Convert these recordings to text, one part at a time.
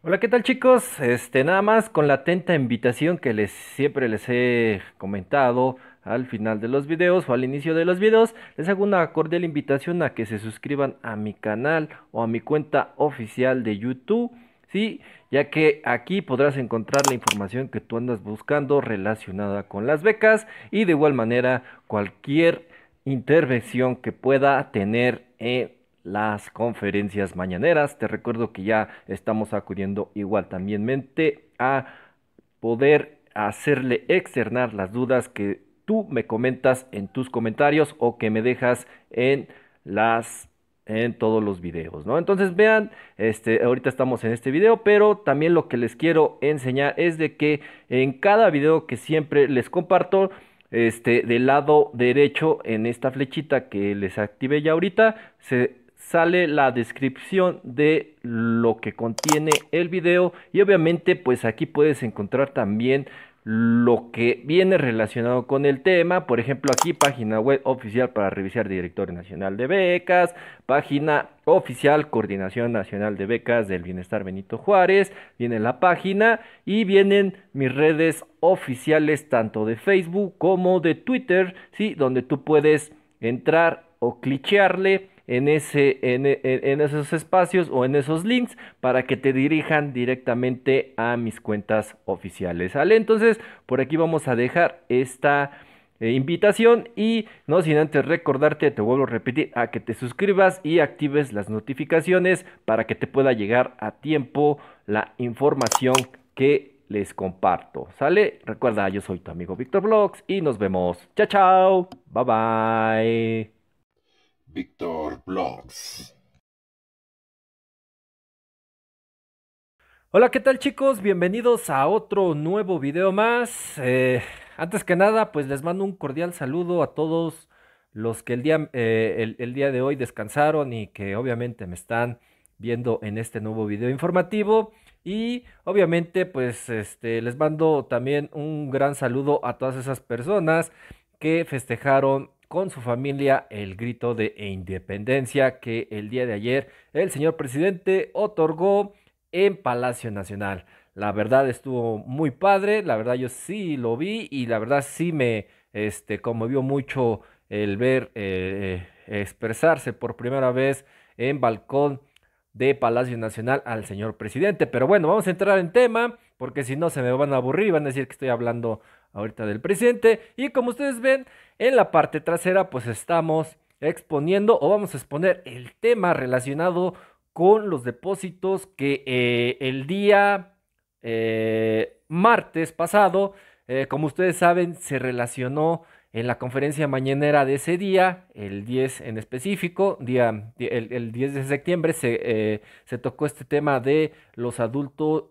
Hola, ¿qué tal chicos? Este, nada más con la atenta invitación que les siempre les he comentado al final de los videos o al inicio de los videos, les hago una cordial invitación a que se suscriban a mi canal o a mi cuenta oficial de YouTube, ¿sí? Ya que aquí podrás encontrar la información que tú andas buscando relacionada con las becas y de igual manera cualquier intervención que pueda tener en eh, las conferencias mañaneras. Te recuerdo que ya estamos acudiendo igual también mente a poder hacerle externar las dudas que tú me comentas en tus comentarios o que me dejas en las en todos los videos, ¿no? Entonces vean, este, ahorita estamos en este video, pero también lo que les quiero enseñar es de que en cada video que siempre les comparto, este, del lado derecho en esta flechita que les activé ya ahorita, se sale la descripción de lo que contiene el video y obviamente pues aquí puedes encontrar también lo que viene relacionado con el tema, por ejemplo aquí página web oficial para revisar directorio nacional de becas, página oficial coordinación nacional de becas del bienestar Benito Juárez, viene la página y vienen mis redes oficiales tanto de Facebook como de Twitter, sí, donde tú puedes entrar o clichearle en, ese, en, esos espacios o en esos links para que te dirijan directamente a mis cuentas oficiales. ¿Sale? Entonces, por aquí vamos a dejar esta... Eh, invitación y no sin antes recordarte, te vuelvo a repetir, a que te suscribas y actives las notificaciones para que te pueda llegar a tiempo la información que les comparto. ¿Sale? Recuerda, yo soy tu amigo Víctor Vlogs y nos vemos. Chao, chao. Bye bye. Víctor Blogs. Hola, ¿qué tal chicos? Bienvenidos a otro nuevo video más. Eh, antes que nada, pues les mando un cordial saludo a todos los que el día, eh, día de hoy descansaron y que obviamente me están viendo en este nuevo video informativo. Y obviamente, pues este, les mando también un gran saludo a todas esas personas que festejaron con su familia el grito de independencia que el día de ayer el señor presidente otorgó en Palacio Nacional. La verdad estuvo muy padre, la verdad yo sí lo vi y la verdad sí me este, conmovió mucho el ver eh, eh, expresarse por primera vez en balcón de Palacio Nacional al señor presidente. Pero bueno, vamos a entrar en tema, porque si no se me van a aburrir, van a decir que estoy hablando ahorita del presidente. Y como ustedes ven, en la parte trasera pues estamos exponiendo o vamos a exponer el tema relacionado con los depósitos que eh, el día eh, martes pasado, eh, como ustedes saben, se relacionó en la conferencia mañanera de ese día, el 10 en específico, día, el, 10 de septiembre, se, se tocó este tema de los adultos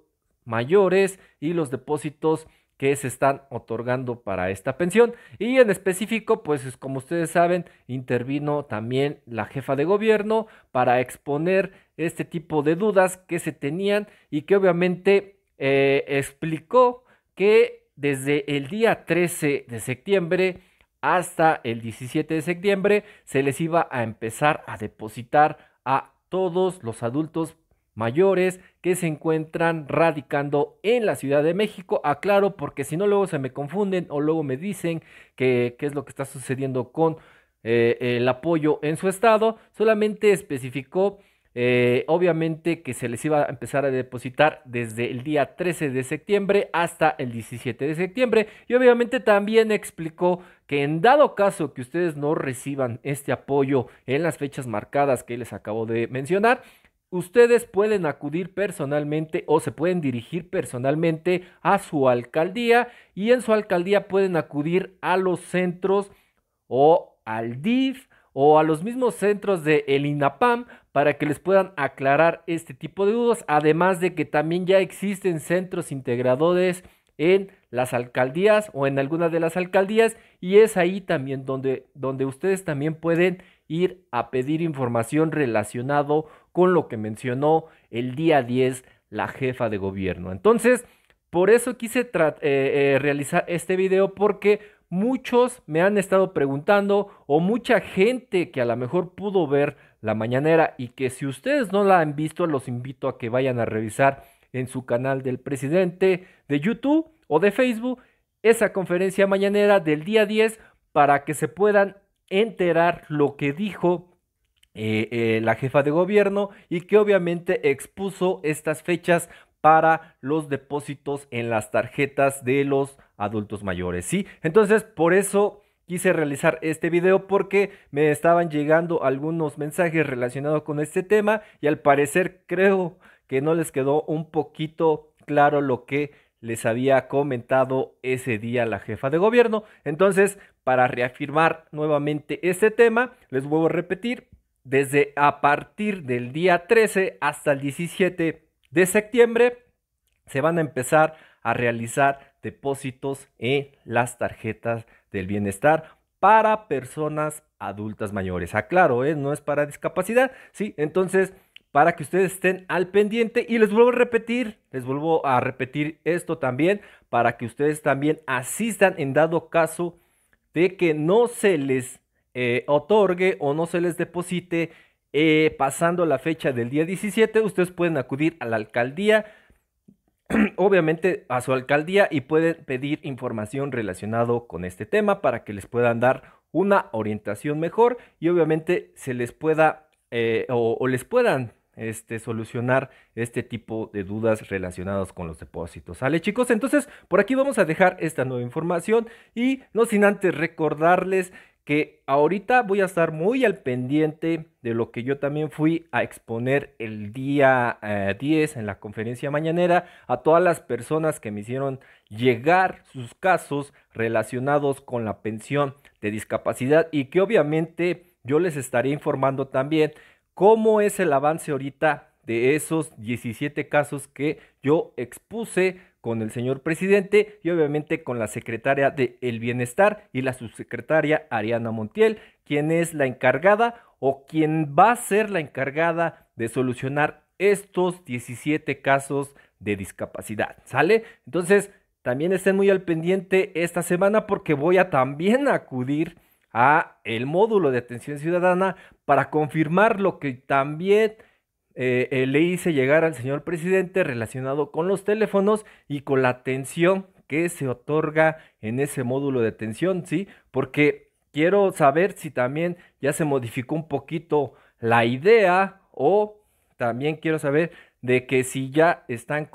mayores y los depósitos que se están otorgando para esta pensión. Y en específico, pues como ustedes saben, intervino también la jefa de gobierno para exponer este tipo de dudas que se tenían y que obviamente eh, explicó que desde el día 13 de septiembre hasta el 17 de septiembre se les iba a empezar a depositar a todos los adultos mayores que se encuentran radicando en la Ciudad de México. Aclaro porque si no luego se me confunden o luego me dicen que qué es lo que está sucediendo con eh, el apoyo en su estado. Solamente especificó eh, obviamente que se les iba a empezar a depositar desde el día 13 de septiembre hasta el 17 de septiembre. Y obviamente también explicó que en dado caso que ustedes no reciban este apoyo en las fechas marcadas que les acabo de mencionar, Ustedes pueden acudir personalmente o se pueden dirigir personalmente a su alcaldía y en su alcaldía pueden acudir a los centros o al DIF o a los mismos centros de el INAPAM para que les puedan aclarar este tipo de dudas, además de que también ya existen centros integradores en las alcaldías o en algunas de las alcaldías y es ahí también donde, donde ustedes también pueden ir a pedir información relacionado con lo que mencionó el día 10 la jefa de gobierno. Entonces, por eso quise eh, eh, realizar este video porque muchos me han estado preguntando o mucha gente que a lo mejor pudo ver la mañanera y que si ustedes no la han visto, los invito a que vayan a revisar en su canal del presidente de YouTube o de Facebook esa conferencia mañanera del día 10 para que se puedan enterar lo que dijo eh, eh, la jefa de gobierno y que obviamente expuso estas fechas para los depósitos en las tarjetas de los adultos mayores, ¿sí? Entonces, por eso quise realizar este video porque me estaban llegando algunos mensajes relacionados con este tema y al parecer creo que no les quedó un poquito claro lo que les había comentado ese día la jefa de gobierno. Entonces, para reafirmar nuevamente este tema, les vuelvo a repetir, desde a partir del día 13 hasta el 17 de septiembre, se van a empezar a realizar depósitos en las tarjetas del bienestar para personas adultas mayores. Aclaro, ¿eh? no es para discapacidad, ¿sí? Entonces, para que ustedes estén al pendiente. Y les vuelvo a repetir, les vuelvo a repetir esto también, para que ustedes también asistan en dado caso de que no se les eh, otorgue o no se les deposite eh, pasando la fecha del día 17. Ustedes pueden acudir a la alcaldía, obviamente a su alcaldía, y pueden pedir información relacionado con este tema para que les puedan dar una orientación mejor y obviamente se les pueda eh, o, o les puedan este, solucionar este tipo de dudas relacionadas con los depósitos. ¿Sale chicos? Entonces por aquí vamos a dejar esta nueva información y no sin antes recordarles que ahorita voy a estar muy al pendiente de lo que yo también fui a exponer el día 10 eh, en la conferencia mañanera a todas las personas que me hicieron llegar sus casos relacionados con la pensión de discapacidad y que obviamente yo les estaré informando también ¿Cómo es el avance ahorita de esos 17 casos que yo expuse con el señor presidente y obviamente con la secretaria de El Bienestar y la subsecretaria Ariana Montiel, quien es la encargada o quien va a ser la encargada de solucionar estos 17 casos de discapacidad, ¿sale? Entonces, también estén muy al pendiente esta semana porque voy a también acudir a el módulo de atención ciudadana para confirmar lo que también eh, eh, le hice llegar al señor presidente relacionado con los teléfonos y con la atención que se otorga en ese módulo de atención, ¿sí? Porque quiero saber si también ya se modificó un poquito la idea o también quiero saber de que si ya están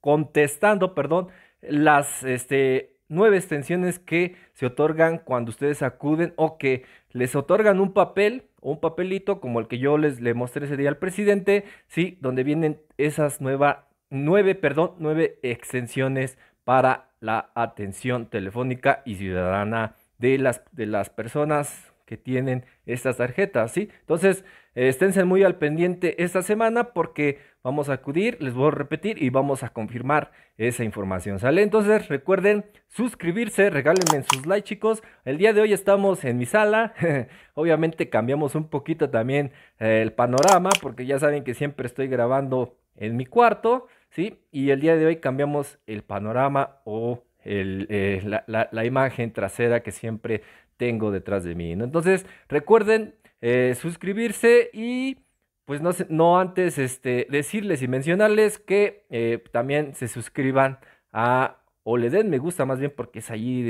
contestando, perdón, las, este, nueve extensiones que se otorgan cuando ustedes acuden o que les otorgan un papel o un papelito como el que yo les le mostré ese día al presidente, sí, donde vienen esas nueva, nueve, perdón, nueve extensiones para la atención telefónica y ciudadana de las, de las personas que tienen estas tarjetas, ¿sí? Entonces, esténse muy al pendiente esta semana porque vamos a acudir, les voy a repetir y vamos a confirmar esa información, ¿sale? Entonces, recuerden suscribirse, regálenme sus likes, chicos. El día de hoy estamos en mi sala. Obviamente cambiamos un poquito también eh, el panorama porque ya saben que siempre estoy grabando en mi cuarto, ¿sí? Y el día de hoy cambiamos el panorama o eh, la imagen trasera que siempre tengo detrás de mí. Entonces, recuerden eh, suscribirse y pues no, no antes este, decirles y mencionarles que eh, también se suscriban a o le den me gusta más bien porque es allí,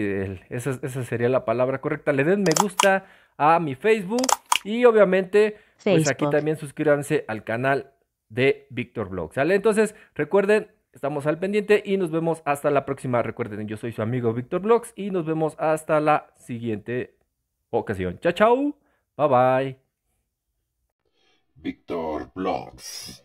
esa, sería la palabra correcta, le den me gusta a mi Facebook y obviamente pues aquí también suscríbanse al canal de Víctor Blog, ¿sale? Entonces recuerden Estamos al pendiente y nos vemos hasta la próxima. Recuerden, yo soy su amigo Víctor Blogs y nos vemos hasta la siguiente ocasión. Chao, chao. Bye bye. Víctor Blogs.